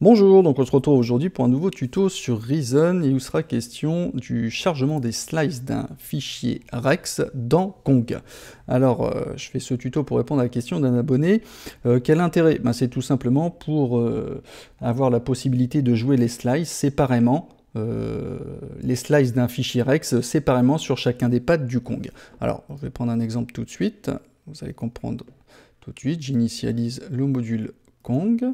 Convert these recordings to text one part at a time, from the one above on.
Bonjour, donc on se retrouve aujourd'hui pour un nouveau tuto sur Reason et où sera question du chargement des slices d'un fichier Rex dans Kong. Alors, euh, je fais ce tuto pour répondre à la question d'un abonné. Euh, quel intérêt ben, C'est tout simplement pour euh, avoir la possibilité de jouer les slices séparément euh, les slices d'un fichier Rex séparément sur chacun des pads du Kong. Alors, je vais prendre un exemple tout de suite. Vous allez comprendre tout de suite. J'initialise le module Kong.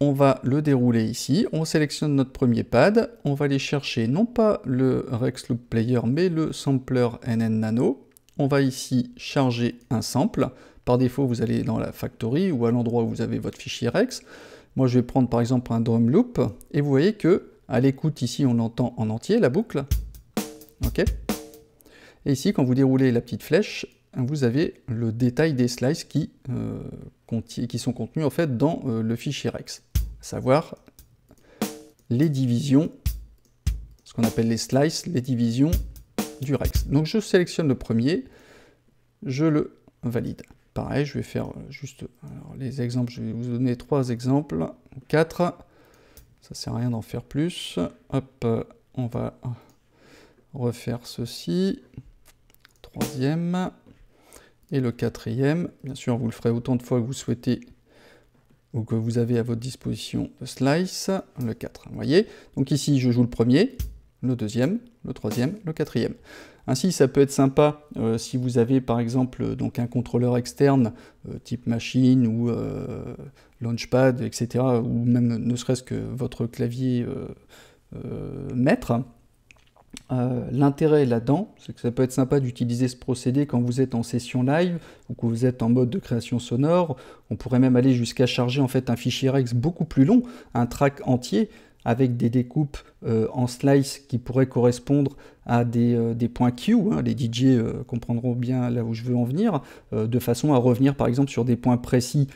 On va le dérouler ici. On sélectionne notre premier pad. On va aller chercher non pas le Rex Loop Player, mais le sampler NN Nano. On va ici charger un sample. Par défaut, vous allez dans la factory ou à l'endroit où vous avez votre fichier Rex. Moi, je vais prendre par exemple un drum loop, et vous voyez que à l'écoute ici, on entend en entier la boucle. Et ici, quand vous déroulez la petite flèche, vous avez le détail des slices qui, euh, sont contenus en fait dans euh, le fichier Rex, à savoir les divisions, ce qu'on appelle les slices, les divisions du Rex. Donc je sélectionne le premier, je le valide. Pareil, je vais faire juste les exemples. Je vais vous donner trois exemples, quatre. Ça sert à rien d'en faire plus. Hop, on va refaire ceci. Troisième. Et le quatrième. Bien sûr, vous le ferez autant de fois que vous souhaitez ou que vous avez à votre disposition le slice, le 4. Vous voyez Donc ici, je joue le premier le deuxième, le troisième, le quatrième. Ainsi, ça peut être sympa euh, si vous avez par exemple euh, donc un contrôleur externe euh, type machine ou launchpad, etc., ou même ne serait-ce que votre clavier maître. L'intérêt là-dedans, c'est que ça peut être sympa d'utiliser ce procédé quand vous êtes en session live ou que vous êtes en mode de création sonore. On pourrait même aller jusqu'à charger en fait un fichier REX beaucoup plus long, un track entier, avec des découpes euh, en slice qui pourraient correspondre à des, euh, points Q, hein. les DJ euh, comprendront bien là où je veux en venir, de façon à revenir par exemple sur des points précis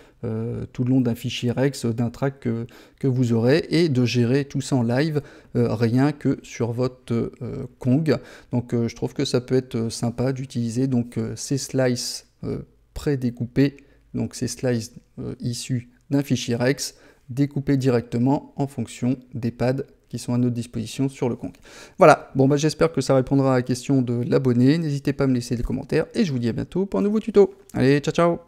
tout le long d'un fichier Rex, d'un track que, vous aurez, et de gérer tout ça en live, rien que sur votre Kong. Donc je trouve que ça peut être sympa d'utiliser donc ces slices prédécoupés, donc ces slices issus d'un fichier Rex, découper directement en fonction des pads qui sont à notre disposition sur le conque. Voilà, bon bah j'espère que ça répondra à la question de l'abonné. N'hésitez pas à me laisser des commentaires et je vous dis à bientôt pour un nouveau tuto. Allez, ciao ciao